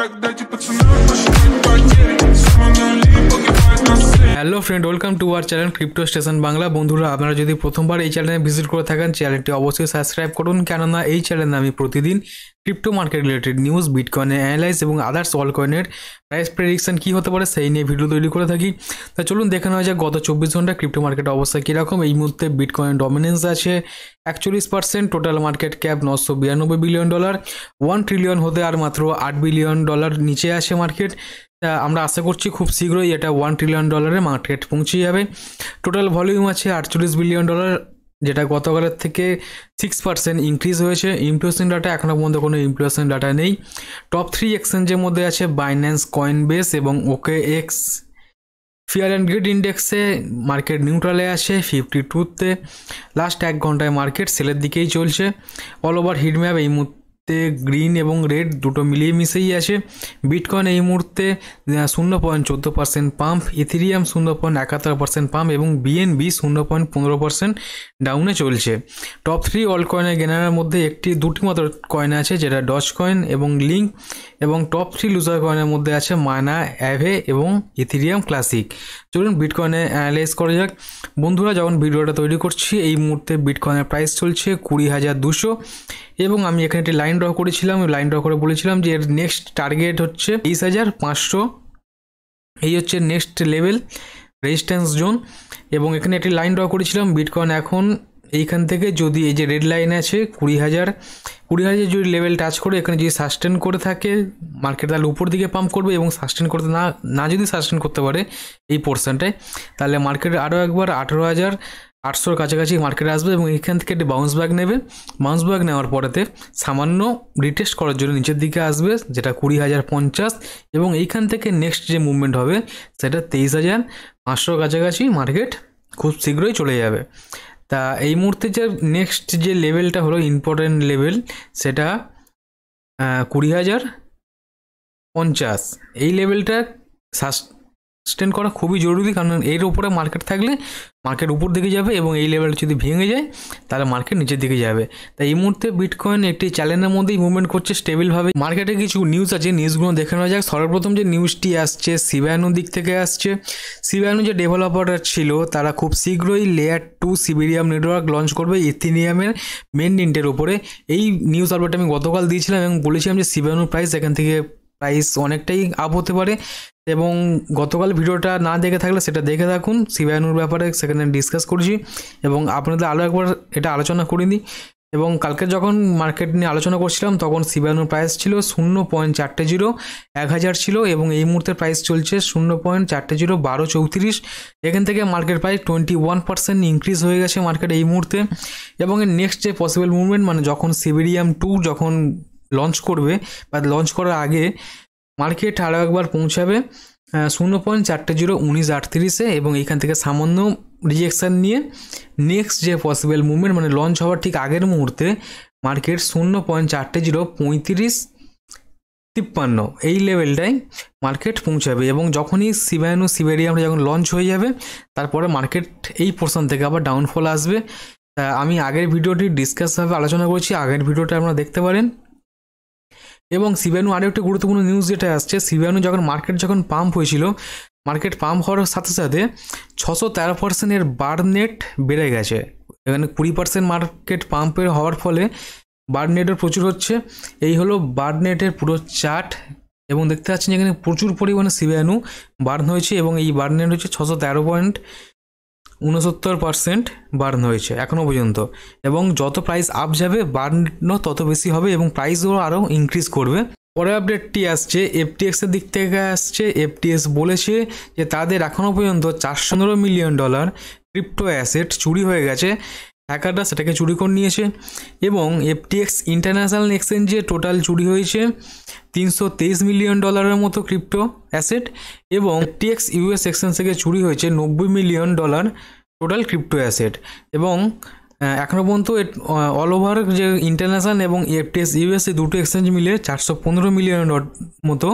hello friend welcome to our channel crypto station Bangla বন্ধুরা আপনারা যদি প্রথমবার এই চ্যানেলে ভিজিট করে থাকেন চ্যানেলটি অবশ্যই সাবস্ক্রাইব করুন কেননা এই চ্যানেলে আমি প্রতিদিন crypto market related news bitcoin analyze এবং আদার্স অল কয়েনের প্রাইস প্রেডিকশন কী হতে পারে সেই নিয়ে ভিডিও তৈরি করে থাকি তা চলুন দেখানো নেওয়া যাক গত চব্বিশ ঘন্টা ক্রিপ্টো মার্কেটের অবস্থা কীরকম এই মুহূর্তে বিটকয়েন ডমিনেন্স আছে একচল্লিশ পার্সেন্ট টোটাল মার্কেট ক্যাপ নশো বিরানব্বই বিলিয়ন ডলার ওয়ান ট্রিলিয়ন হতে আর মাত্র আট বিলিয়ন ডলার নিচে আসে মার্কেট আমরা আশা করছি খুব শীঘ্রই এটা ওয়ান ট্রিলিয়ন ডলারে মার্কেট পৌঁছে যাবে টোটাল ভলিউম আছে আটচল্লিশ বিলিয়ন ডলার যেটা গতকালের থেকে সিক্স পার্সেন্ট ইনক্রিজ হয়েছে ইমপ্লোশন ডাটা এখনও পর্যন্ত কোনো ইমপ্লোশন ডাটা নেই টপ থ্রি এক্সচেঞ্জের মধ্যে আছে বাইন্যান্স কয়েনবেস এবং OKX fear and greed ইন্ডেক্সে মার্কেট নিউট্রালে আছে ফিফটি টুতে লাস্ট এক ঘন্টায় মার্কেট সেলের দিকেই চলছে অল ওভার হিটম্যাপ এই মুহূর্তে মুহূর্তে গ্রিন এবং রেড দুটো মিলিয়ে মিশেই আছে বিটকয়েন এই মুহূর্তে শূন্য পয়েন্ট চোদ্দো পার্সেন্ট পাম্প ইথিরিয়াম শূন্য পয়েন্ট একাত্তর পার্সেন্ট পাম্প এবং বিএনবি শূন্য পয়েন্ট পনেরো পার্সেন্ট ডাউনে চলছে টপ থ্রি অল কয়েনের গেনারের মধ্যে একটি দুটি মাত্র কয়েন আছে যেটা ডচ কয়েন এবং লিঙ্ক এবং টপ থ্রি লুজার কয়েনের মধ্যে আছে মানা অ্যাভে এবং ইথিরিয়াম ক্লাসিক চলুন বিটকয়েনে অ্যানালাইজ করা যাক বন্ধুরা যখন ভিডিওটা তৈরি করছি এই মুহূর্তে বিটকয়েনের প্রাইস চলছে কুড়ি হাজার দুশো এবং আমি এখানে একটি লাইন ড্র করেছিলাম লাইন ড্র করে বলেছিলাম যে এর নেক্সট টার্গেট হচ্ছে তেইশ হাজার পাঁচশো এই হচ্ছে নেক্সট লেভেল রেজিস্ট্যান্স জোন এবং এখানে একটি লাইন ড্র করেছিলাম বিটকয়েন এখন এইখান থেকে যদি এই যে রেড লাইন আছে কুড়ি হাজার কুড়ি হাজার যদি লেভেল টাচ করে এখানে যদি সাস্টেন করে থাকে মার্কেট তাহলে উপর দিকে পাম্প করবে এবং সাস্টেন করতে না না যদি সাস্টেন করতে পারে এই পোর্শনটায় তাহলে মার্কেট আরও একবার আঠেরো হাজার আটশোর কাছাকাছি মার্কেট আসবে এবং এখান থেকে একটি বাউন্স ব্যাগ নেবে বাউন্স ব্যাগ নেওয়ার পরেতে সামান্য রিটেস্ট করার জন্য নিচের দিকে আসবে যেটা কুড়ি হাজার পঞ্চাশ এবং এইখান থেকে নেক্সট যে মুভমেন্ট হবে সেটা তেইশ হাজার পাঁচশোর কাছাকাছি মার্কেট খুব শীঘ্রই চলে যাবে তা এই মুহূর্তে যে নেক্সট যে লেভেলটা হলো ইম্পর্টেন্ট লেভেল সেটা কুড়ি হাজার পঞ্চাশ এই লেভেলটা সাস সাস্টেন করা খুবই জরুরি কারণ এর উপরে মার্কেট থাকলে মার্কেট উপর দিকে যাবে এবং এই লেভেল যদি ভেঙে যায় তাহলে মার্কেট নিচের দিকে যাবে তাই এই মুহূর্তে বিটকয়েন একটি চ্যালেঞ্জের মধ্যেই মুভমেন্ট করছে স্টেবিলভাবে মার্কেটে কিছু নিউজ আছে নিউজগুলো দেখে নেওয়া যাক সর্বপ্রথম যে নিউজটি আসছে সিবায়ানুর দিক থেকে আসছে সিবায়ানু যে ডেভেলপার ছিল তারা খুব শীঘ্রই layer two Shibarium network launch করবে ইথিনিয়ামের মেন ইন্টের ওপরে এই নিউজ আলবারটা আমি গতকাল দিয়েছিলাম এবং বলেছিলাম যে সিবায়ানুর প্রাইস এখান থেকে প্রাইস অনেকটাই আপ হতে পারে এবং গতকাল ভিডিওটা না দেখে থাকলে সেটা দেখে থাকুন সিবিআইনুর ব্যাপারে সেখানে ডিসকাস করছি এবং আপনাদের আরও একবার এটা আলোচনা করে দিই এবং কালকে যখন মার্কেট নিয়ে আলোচনা করছিলাম তখন সিবিআইনুর প্রাইস ছিল শূন্য পয়েন্ট চারটে জিরো এক হাজার ছিল এবং এই মুহূর্তে প্রাইস চলছে শূন্য পয়েন্ট চারটে জিরো বারো চৌত্রিশ এখান থেকে market price twenty one percent increase হয়ে গেছে মার্কেট এই মুহূর্তে এবং এর নেক্সট যে পসিবল মুভমেন্ট মানে যখন সিবিডিএম টু যখন লঞ্চ করবে বা লঞ্চ করার আগে মার্কেট আরও একবার পৌঁছাবে শূন্য পয়েন্ট চারটে জিরো উনিশ আটত্রিশে এবং এখান থেকে সামান্য রিয়েকশান নিয়ে নেক্সট যে পসিবল মুভমেন্ট মানে লঞ্চ হওয়ার ঠিক আগের মুহূর্তে মার্কেট শূন্য পয়েন্ট চারটে জিরো পঁয়ত্রিশ তিপ্পান্ন এই লেভেলটায় মার্কেট পৌঁছাবে এবং যখনই সিবায়নু সিবেরিয়ামটা যখন লঞ্চ হয়ে যাবে তারপরে মার্কেট এই পোর্শন থেকে আবার ডাউনফল আসবে আমি আগের ভিডিওটি ডিসকাসভাবে আলোচনা করেছি আগের ভিডিওটা আপনারা দেখতে পারেন এবং সিবানু আরও একটি গুরুত্বপূর্ণ নিউজ যেটা আসছে সিবানু যখন মার্কেট যখন পাম্প হয়েছিল মার্কেট পাম্প হওয়ার সাথে সাথে ছশো তেরো পার্সেন্টের বার নেট বেড়ে গেছে এখানে কুড়ি পার্সেন্ট মার্কেট পাম্পের হওয়ার ফলে বার প্রচুর হচ্ছে এই হলো বার নেটের পুরো চার্ট এবং দেখতে পাচ্ছেন এখানে প্রচুর পরিমাণে সিবানু বার্ন হয়েছে এবং এই বার্নেট নেট হচ্ছে ছশো তেরো পয়েন্ট উনসত্তর পার্সেন্ট বার্ন হয়েছে এখনও পর্যন্ত এবং যত প্রাইস আপ যাবে বার্নও তত বেশি হবে এবং প্রাইসও আরও ইনক্রিজ করবে পরের আপডেটটি আসছে এফটিএক্সের দিক থেকে আসছে এফটিএস বলেছে যে তাদের এখনও পর্যন্ত চারশো পনেরো মিলিয়ন ডলার ক্রিপ্টো অ্যাসেট চুরি হয়ে গেছে হ্যাকাররা সেটাকে চুরি করে নিয়েছে এবং এফটিএক্স ইন্টারন্যাশনাল এক্সচেঞ্জে টোটাল চুরি হয়েছে তিনশো তেইশ মিলিয়ন ডলারের মতো ক্রিপ্টো অ্যাসেট এবং এফটিএক্স ইউএস এক্সচেঞ্জ থেকে চুরি হয়েছে নব্বই million dollar total crypto asset এবং এখনও পর্যন্ত অল ওভার যে ইন্টারন্যাশনাল এবং এফটিএস ইউএসএ দুটো এক্সচেঞ্জ মিলে চারশো পনেরো মিলিয়ন মতো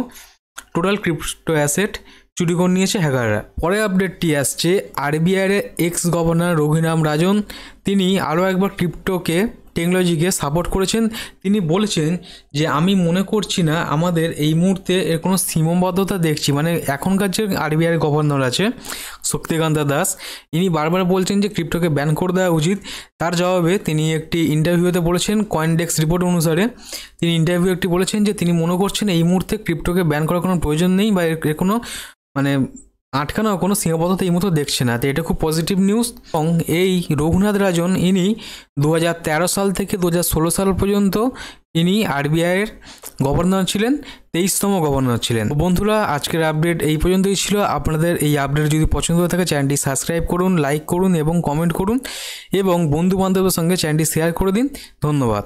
টোটাল ক্রিপ্টো অ্যাসেট চুরি করে নিয়েছে হ্যাকাররা পরে আপডেটটি আসছে আরবিআইয়ের এক্স গভর্নর রঘুরাম রাজন তিনি আরও একবার ক্রিপ্টোকে টেকনোলজিকে সাপোর্ট করেছেন তিনি বলেছেন যে আমি মনে করছি না আমাদের এই মুহূর্তে এর কোনো সীমাবদ্ধতা দেখছি মানে এখনকার যে আরবিআই গভর্নর আছে শক্তিকান্ত দাস ইনি বারবার বলছেন যে ক্রিপ্টোকে ব্যান করে দেওয়া উচিত তার জবাবে তিনি একটি ইন্টারভিউতে বলেছেন কয়েনডেক্স রিপোর্ট অনুসারে তিনি ইন্টারভিউ একটি বলেছেন যে তিনি মনে করছেন এই মুহূর্তে ক্রিপ্টোকে ব্যান করার কোনো প্রয়োজন নেই বা এর কোনো মানে আটকানো কোনো সীমাবদ্ধতা এই মতো দেখছে না তো এটা খুব পজিটিভ নিউজ এবং এই রঘুনাথ রাজন ইনি দু সাল থেকে দু সাল পর্যন্ত ইনি আরবিআইয়ের গভর্নর ছিলেন তেইশতম গভর্নর ছিলেন বন্ধুরা আজকের আপডেট এই পর্যন্তই ছিল আপনাদের এই আপডেট যদি পছন্দ হয়ে থাকে চ্যানেলটি সাবস্ক্রাইব করুন লাইক করুন এবং কমেন্ট করুন এবং বন্ধু বান্ধবের সঙ্গে চ্যানেলটি শেয়ার করে দিন ধন্যবাদ